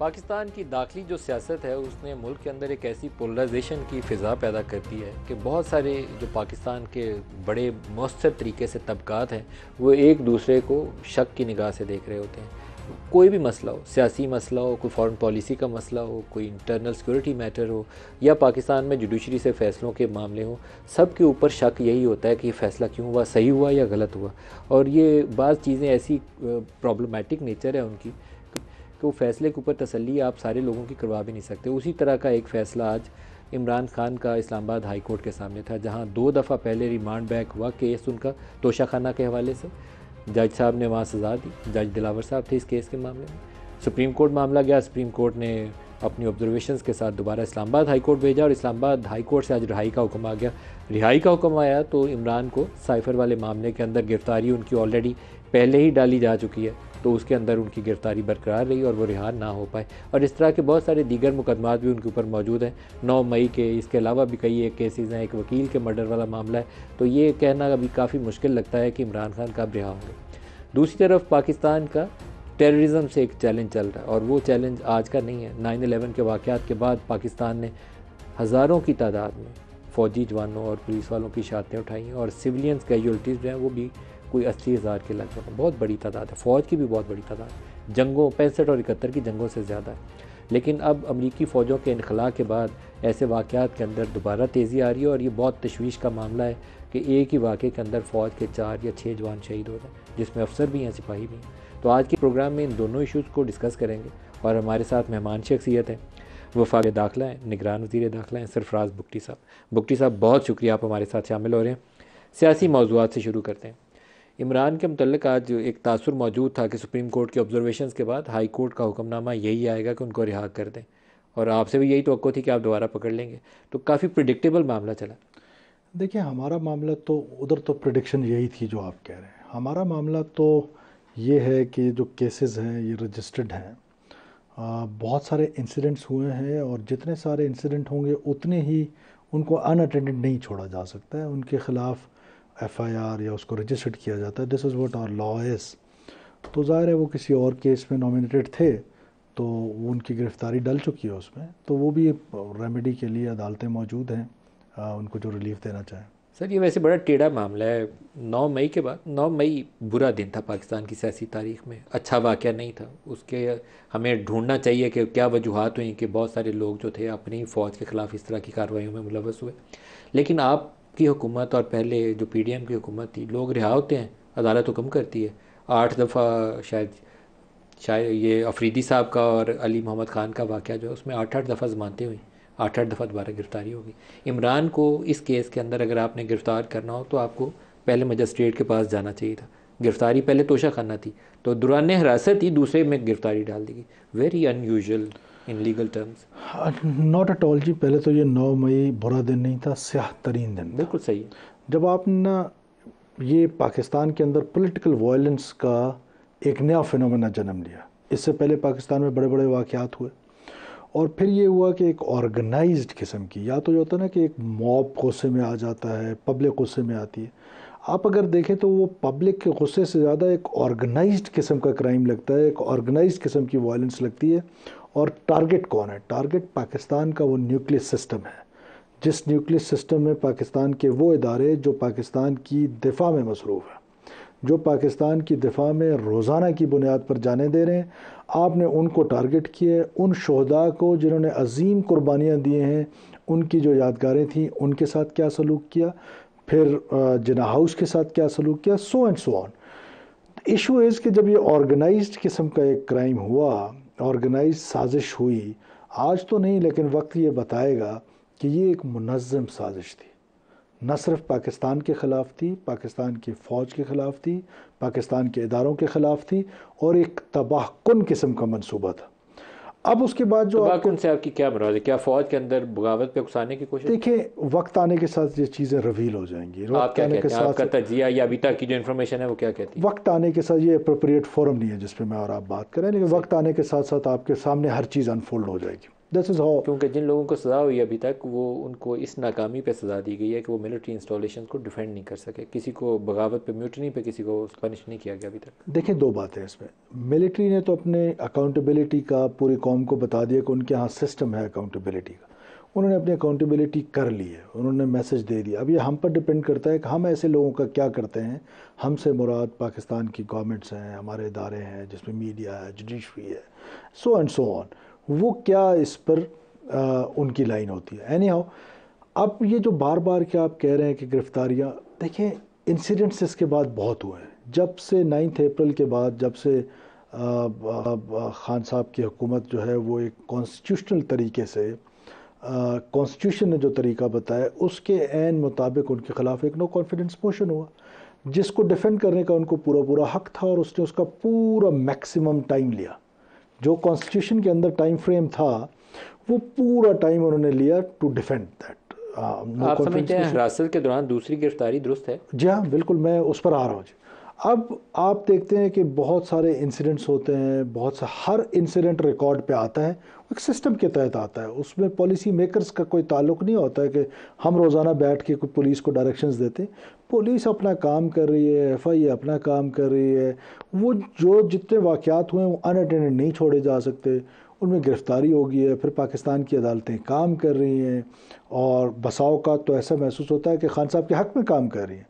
पाकिस्तान की दाखिली जो सियासत है उसने मुल्क के अंदर एक ऐसी पोलराइजेशन की फ़िज़ा पैदा कर दी है कि बहुत सारे जो पाकिस्तान के बड़े मौसर तरीके से तबकात हैं वो एक दूसरे को शक की निगाह से देख रहे होते हैं कोई भी मसला हो सियासी मसला हो कोई फॉरेन पॉलिसी का मसला हो कोई इंटरनल सिक्योरिटी मैटर हो या पाकिस्तान में जुडिशरी से फ़ैसलों के मामले हो सब के ऊपर शक यही होता है कि फ़ैसला क्यों हुआ सही हुआ या गलत हुआ और ये बाज़ चीज़ें ऐसी प्रॉब्लमेटिक नेचर है उनकी कि वो फैसले के ऊपर तसली आप सारे लोगों की करवा भी नहीं सकते उसी तरह का एक फ़ैसला आज इमरान खान का इस्लामाबाद हाई कोर्ट के सामने था जहां दो दफ़ा पहले रिमांड बैक हुआ केस उनका तोशाखाना के हवाले से जज साहब ने वहाँ सज़ा दी जज दिलावर साहब थे इस केस के मामले में सुप्रीम कोर्ट मामला गया सुप्रीम कोर्ट ने अपनी ऑब्जर्वेशन के साथ दोबारा इस्लामाबाद हाई कोर्ट भेजा और इस्लामाबाद हाई कोर्ट से आज रिहाई का हुक्म आ गया रिहाई का हुक्म आया तो इमरान को साइफर वाले मामले के अंदर गिरफ़्तारी उनकी ऑलरेडी पहले ही डाली जा चुकी है तो उसके अंदर उनकी गिरफ्तारी बरकरार रही और वो रिहा ना हो पाए और इस तरह के बहुत सारे दीगर मुकदमात भी उनके ऊपर मौजूद हैं नौ मई के इसके अलावा भी कई एक केसेज़ हैं एक वकील के मर्डर वाला मामला है तो ये कहना अभी काफ़ी मुश्किल लगता है कि इमरान खान कब रिहा होंगे दूसरी तरफ पाकिस्तान का टेररिज्म से एक चैलेंज चल रहा है और वो चैलेंज आज का नहीं है नाइन अलेवन के वाक़ात के बाद पाकिस्तान ने हज़ारों की तादाद में फ़ौजी जवानों और पुलिस वालों की शादियाँ उठाई हैं और सिविलियंस कैजुअलिटीज़ जो हैं वो भी कोई अस्सी हज़ार के लगभग बहुत बड़ी तादाद है फ़ौज की भी बहुत बड़ी तादाद है जंगों पैंसठ और इकहत्तर की जंगों से ज़्यादा है लेकिन अब अमरीकी फ़ौजों के इनखला के बाद ऐसे वाक़ात के अंदर दोबारा तेज़ी आ रही है और ये बहुत तशवीश का मामला है कि एक ही वाक़े के अंदर फ़ौज के चार या छः जवान शहीद हो जाए जिसमें अफसर भी हैं सिपाही भी हैं तो आज के प्रोग्राम में इन दोनों इशूज़ को डिस्कस करेंगे और हमारे साथ मेहमान शख्सियत हैं वफाक दाखिला हैं निगरान वजीर दाखिला हैं सरफराज बुगटी साहब बुगटी साहब बहुत शुक्रिया आप हमारे साथ शामिल हो रहे हैं सियासी मौजूद से शुरू करते हैं इमरान के मतलब आज एक तासर मौजूद था कि सुप्रीम कोर्ट के ऑब्जर्वेशन के बाद हाई कोर्ट का हुक्मनामा यही आएगा कि उनको रिहा कर दें और आपसे भी यही तो थी कि आप दोबारा पकड़ लेंगे तो काफ़ी प्रडिक्टेबल मामला चला देखिए हमारा मामला तो उधर तो प्रडिक्शन यही थी जो आप कह रहे हैं हमारा मामला तो ये है कि जो केसेस हैं ये रजिस्टर्ड हैं बहुत सारे इंसिडेंट्स हुए हैं और जितने सारे इंसिडेंट होंगे उतने ही उनको अनअटेंडेड नहीं छोड़ा जा सकता है उनके ख़िलाफ़ एफआईआर या उसको रजिस्टर्ड किया जाता है this is what our law is तो ज़ाहिर है वो किसी और केस में नॉमिनेटेड थे तो उनकी गिरफ़्तारी डल चुकी है उसमें तो वो भी रेमेडी के लिए अदालतें मौजूद हैं आ, उनको जो रिलीफ देना चाहें सर ये वैसे बड़ा टेढ़ा मामला है नौ मई के बाद नौ मई बुरा दिन था पाकिस्तान की सियासी तारीख में अच्छा वाक़ नहीं था उसके हमें ढूंढना चाहिए कि क्या वजूहत हुई कि बहुत सारे लोग जो थे अपनी फ़ौज के ख़िलाफ़ इस तरह की कार्रवाई में मुलवस हुए लेकिन आप की हुकूमत और पहले जो पी डी एम की हुकूमत थी लोग रिहा होते हैं अदालत हुक्म करती है आठ दफ़ा शायद शायद ये अफरीदी साहब का और अली मोहम्मद ख़ान का वाक़ जो है उसमें आठ आठ दफ़ा जमानतें हुई आठ आठ दफ़ा दोबारा गिरफ़्तारी होगी इमरान को इस केस के अंदर अगर आपने गिरफ़्तार करना हो तो आपको पहले मजस्ट्रेट के पास जाना चाहिए था गिरफ़्तारी पहले तोशा खाना थी तो दुरान हिरासत ही दूसरे में गिरफ़्तारी डाल दी गई very unusual in legal terms not at all जी पहले तो ये नौ मई बुरा दिन नहीं था स्याह तरीन दिन बिल्कुल सही है जब आपने ये पाकिस्तान के अंदर पॉलिटिकल वायलेंस का एक नया फिनमिना जन्म लिया इससे पहले पाकिस्तान में बड़े बड़े वाक़ात हुए और फिर ये हुआ कि एक ऑर्गेनाइज्ड किस्म की या तो ये होता है ना कि एक मॉब गुस्से में आ जाता है पब्लिक गुस्से में आती है आप अगर देखें तो वो पब्लिक के गुस्से से ज़्यादा एक ऑर्गेनाइज्ड किस्म का क्राइम लगता है एक ऑर्गेनाइज्ड किस्म की वायलेंस लगती है और टारगेट कौन है टारगेट पाकिस्तान का वो न्यूक्लियस सिस्टम है जिस न्यूक्लियस सिस्टम में पाकिस्तान के वो इदारे जो पाकिस्तान की दिफा में मसरूफ़ हैं जो पाकिस्तान की दिफा में रोज़ाना की बुनियाद पर जाने दे रहे हैं आपने उनको टारगेट किए उन शहदा को जिन्होंने अजीम कुर्बानियाँ दिए हैं उनकी जो यादगारें थीं उनके साथ क्या सलूक किया फिर जिना हाउस के साथ क्या सलूक किया so and so on issue is कि जब ये ऑर्गेनाइज्ड किस्म का एक क्राइम हुआ ऑर्गेनाइज साजिश हुई आज तो नहीं लेकिन वक्त ये बताएगा कि ये एक मुनज़म साजिश थी न सिर्फ पाकिस्तान के ख़िलाफ़ थी पाकिस्तान की फ़ौज के ख़िलाफ़ थी पाकिस्तान के इदारों के ख़िलाफ़ थी और एक तबाह कन किस्म का मनसूबा था अब उसके बाद जो तो आपको से आपकी क्या मुराद है क्या फौज के अंदर बगावत पे उकसाने की कोशिश देखिए वक्त आने के साथ ये चीज़ें रवील हो जाएंगी क्या आने के साथ आपका तजिया या अभी तक की जो इन्फॉर्मेशन है वो क्या कहती है वक्त आने के साथ ये अप्रोप्रिएट फोरम नहीं है जिसपे मैं और आप बात करें लेकिन वक्त आने के साथ साथ आपके सामने हर चीज़ अनफोल्ड हो जाएगी दिस इज़ हाउ क्योंकि जिन लोगों को सज़ा हुई अभी तक वो उनको इस नाकामी पे सज़ा दी गई है कि वो मिलिट्री इंस्टॉलेशन को डिफेंड नहीं कर सके किसी को बगावत पे म्यूटनी पे किसी को पनिश नहीं किया गया अभी तक देखें दो बातें इसमें मिलिट्री ने तो अपने अकाउंटेबिलिटी का पूरी कौम को बता दिया कि उनके यहाँ सिस्टम है अकाउंटेबिलिटी का उन्होंने अपनी अकाउंटेबिलिटी कर ली है उन्होंने मैसेज दे दिया अब ये हम पर डिपेंड करता है कि हम ऐसे लोगों का क्या करते हैं हमसे मुराद पाकिस्तान की गवर्नमेंट्स हैं हमारे इदारे हैं जिसमें मीडिया है जुडिशरी है सो एंड सो ऑन वो क्या इस पर आ, उनकी लाइन होती है एनी हाउ अब ये जो बार बार क्या आप कह रहे हैं कि गिरफ़्तारियाँ देखें इंसिडेंट्स इसके बाद बहुत हुए हैं जब से नाइन्थ अप्रैल के बाद जब से आ, आ, खान साहब की हुकूमत जो है वो एक कॉन्स्टिट्यूशनल तरीके से कॉन्स्टिट्यूशन ने जो तरीका बताया उसके एन मुताबिक उनके ख़िलाफ़ एक नो कॉन्फिडेंस मोशन हुआ जिसको डिफेंड करने का उनको पूरा पूरा हक था और उसने उसका पूरा मैक्सिमम टाइम लिया जो कॉन्स्टिट्यूशन के अंदर टाइम फ्रेम था वो पूरा टाइम उन्होंने लिया टू डिफेंड दैट आप समझते हैं के दौरान दूसरी गिरफ्तारी दुरुस्त है जी हाँ बिल्कुल मैं उस पर आ रहा हूँ जी अब आप देखते हैं कि बहुत सारे इंसिडेंट्स होते हैं बहुत सा हर इंसिडेंट रिकॉर्ड पे आता है एक सिस्टम के तहत आता है उसमें पॉलिसी मेकर्स का कोई ताल्लुक नहीं होता है कि हम रोज़ाना बैठ के कोई पुलिस को डायरेक्शंस देते पुलिस अपना काम कर रही है एफ आई अपना काम कर रही है वो जो जितने वाक़ात हुए हैं वो अनअटेंडेड नहीं छोड़े जा सकते उनमें गिरफ़्तारी होगी है फिर पाकिस्तान की अदालतें काम कर रही हैं और बसाओ का तो ऐसा महसूस होता है कि खान साहब के हक़ में काम कर रही हैं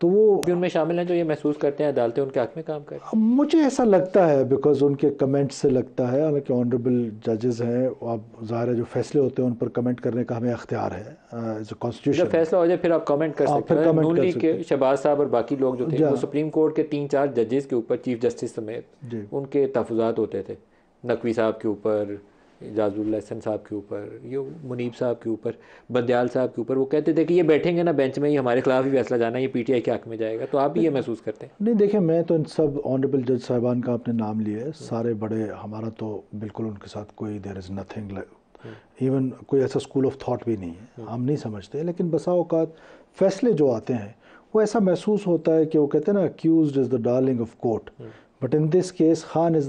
तो वो उनमें शामिल हैं जो ये महसूस करते हैं अदालतें उनके हक में काम कर मुझे ऐसा लगता है बिकॉज उनके कमेंट से लगता है हालांकि ऑनरेबल जजेस हैं आप ज़ाहिर है जो फैसले होते हैं उन पर कमेंट करने का हमें अख्तियार है कॉन्स्टिट्यूशन uh, फैसला हो जाए फिर आप कमेंट कर सकते हैं के शहबाज साहब और बाकी लोग जो थे वो सुप्रीम कोर्ट के तीन चार जजेस के ऊपर चीफ जस्टिस समेत उनके तहफात होते थे नकवी साहब के ऊपर एजाजुल्लासन साहब के ऊपर यो मुनीब साहब के ऊपर बदयाल साहब के ऊपर वो कहते थे कि ये बैठेंगे ना बेंच में ही हमारे खिलाफ ही फैसला जाना ये पीटीआई के हक में जाएगा तो आप भी ये महसूस करते हैं नहीं देखिए मैं तो इन सब ऑनरेबल जज साहबान का आपने नाम लिया है सारे बड़े हमारा तो बिल्कुल उनके साथ कोई देर इज़ नथिंग इवन कोई ऐसा स्कूल ऑफ थाट भी नहीं है हम नहीं समझते लेकिन बसा अवकात फैसले जो आते हैं वो ऐसा महसूस होता है कि वो कहते हैं ना accused is the darling of court but in this case Khan is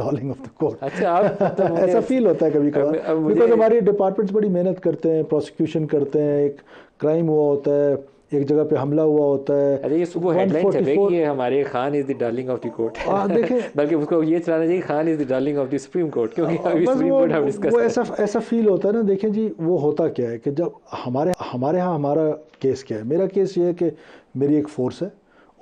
darling of the court अच्छा मतलब ऐसा फील होता है कभी कभी बिकॉज हमारे डिपार्टमेंट्स बड़ी मेहनत करते हैं प्रोसिक्यूशन करते हैं एक क्राइम हुआ होता है एक जगह पे हमला हुआ होता है अरे ये सुबह हेडलाइन है हमारे Khan is the darling of the court देखिए बल्कि उसको ये चलाना चाहिए Khan is the darling of the Supreme Court क्योंकि हाँ, अभी सुप्रीम कोर्ट हम डिस्कस वो ऐसा ऐसा फील होता है ना देखिए जी वो होता क्या है कि जब हमारे हमारे यहाँ हमारा केस क्या है मेरा केस ये है कि मेरी एक फोर्स है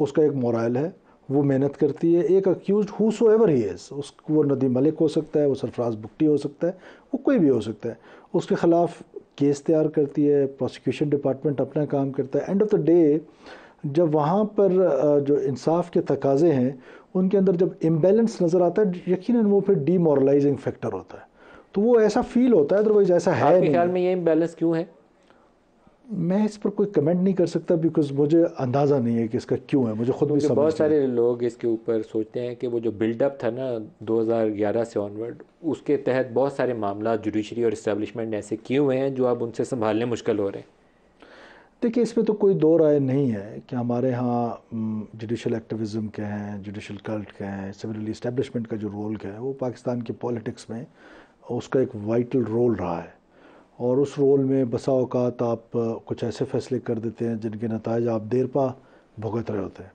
उसका एक मोरल है वो मेहनत करती है एक accused who so ever he is उस वो नदी मलिक हो सकता है वो सरफराज बुकटी हो सकता है वो कोई भी हो सकता है उसके ख़िलाफ़ केस तैयार करती है प्रोसिक्यूशन डिपार्टमेंट अपना काम करता है एंड ऑफ द डे जब वहाँ पर जो इंसाफ के तकाजे हैं उनके अंदर जब इम्बेलेंस नज़र आता है यकीन वो फिर डीमोरलाइजिंग फैक्टर होता है तो वो ऐसा फील होता है अदरवाइज ऐसा है नहीं ख्याल में ये इम्बेलेंस क्यों है मैं इस पर कोई कमेंट नहीं कर सकता बिकॉज मुझे अंदाज़ा नहीं है कि इसका क्यों है मुझे खुद भी समझ बहुत सारे लोग इसके ऊपर सोचते हैं कि वो जो बिल्डअप था ना 2011 से ऑनवर्ड उसके तहत बहुत सारे मामला जुडिशरी और इस्टेबलिशमेंट ऐसे क्यों हुए हैं जो अब उनसे संभालने मुश्किल हो रहे हैं देखिए इसमें तो कोई दो राय नहीं है कि हमारे यहाँ जुडिशल एक्टिविज़म के हैं जुडिशल कल्ट के हैं सिविल इस्टेबलिशमेंट का जो रोल है वो पाकिस्तान के पॉलिटिक्स में उसका एक वाइटल रोल रहा है और उस रोल में बसा अवकात आप कुछ ऐसे फैसले कर देते हैं जिनके नतज आप देर पा भुगत रहे होते हैं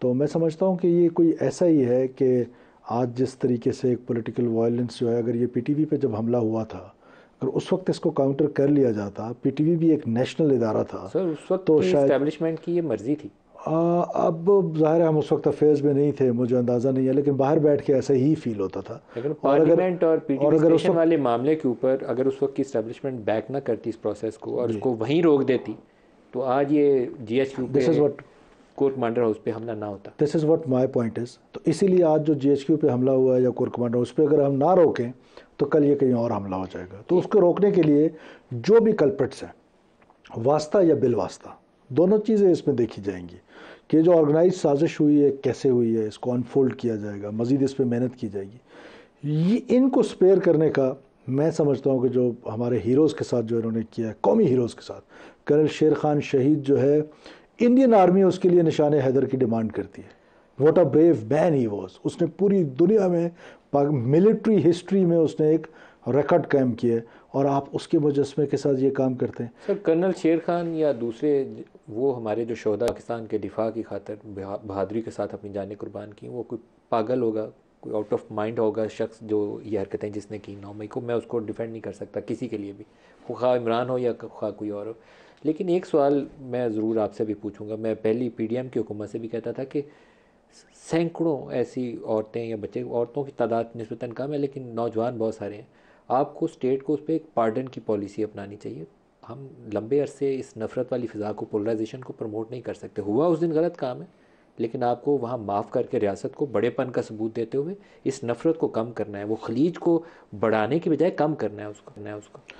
तो मैं समझता हूँ कि ये कोई ऐसा ही है कि आज जिस तरीके से एक पॉलिटिकल वायलेंस जो है अगर ये पीटीवी पे जब हमला हुआ था अगर उस वक्त इसको काउंटर कर लिया जाता पीटीवी भी एक नेशनल इदारा था सर उस वक्त तो शायद की ये मर्जी थी अब ज़ाहिर है हम उस वक्त अफेयर्स में नहीं थे मुझे अंदाज़ा नहीं है लेकिन बाहर बैठ के ऐसा ही फील होता था लेकिन और अगर और, और अगर उस वाले मामले के ऊपर अगर उस वक्त की बैक ना करती इस प्रोसेस को और उसको वहीं रोक देती तो आज ये G H Q this is what corps commander house पे हमला ना होता this is what my point is तो इसीलिए आज जो जी एच क्यू पे हमला हुआ है या कोर्ट कमांडर हाउस पे अगर हम ना रोकें तो कल ये कहीं और हमला हो जाएगा तो उसको रोकने के लिए जो भी कल्पट्स हैं वास्ता या बिलवास्ता दोनों चीज़ें इसमें देखी जाएंगी कि जो ऑर्गेनाइज साजिश हुई है कैसे हुई है इसको अनफोल्ड किया जाएगा मज़ीद इस पर मेहनत की जाएगी ये इनको स्पेयर करने का मैं समझता हूँ कि जो हमारे हीरोज़ के साथ जो इन्होंने किया है कौमी हीरोज़ के साथ कर्नल शेर खान शहीद जो है इंडियन आर्मी उसके लिए निशान हैदर की डिमांड करती है what a brave man he was उसने पूरी दुनिया में मिलिट्री हिस्ट्री में उसने एक रिकॉर्ड कायम किया है और आप उसके मुजस्मे के साथ ये काम करते हैं सर कर्नल शेर खान या दूसरे वो हमारे जो शहदा पाकिस्तान के दिफा की खातर बहादरी के साथ अपनी जानें कुर्बान की वो कोई पागल होगा कोई आउट ऑफ माइंड होगा शख्स जो ये हरकतें जिसने की नौ मई को मैं उसको डिफेंड नहीं कर सकता किसी के लिए भी खा इमरान हो या खा कोई और हो लेकिन एक सवाल मैं ज़रूर आपसे भी पूछूंगा मैं पहली पीडीएम की हुकूमत से भी कहता था कि सैकड़ों ऐसी औरतें या बच्चे औरतों की तादाद नस्बता कम है लेकिन नौजवान बहुत सारे हैं आपको स्टेट को उस पर एक पार्डन की पॉलिसी अपनानी चाहिए हम लंबे अरसे इस नफ़रत वाली फ़िज़ा को पोलराइजेशन को प्रमोट नहीं कर सकते हुआ उस दिन गलत काम है लेकिन आपको वहाँ माफ़ करके रियासत को बड़ेपन का सबूत देते हुए इस नफ़रत को कम करना है वो खलीज को बढ़ाने की बजाय कम करना है उसको करना है उसको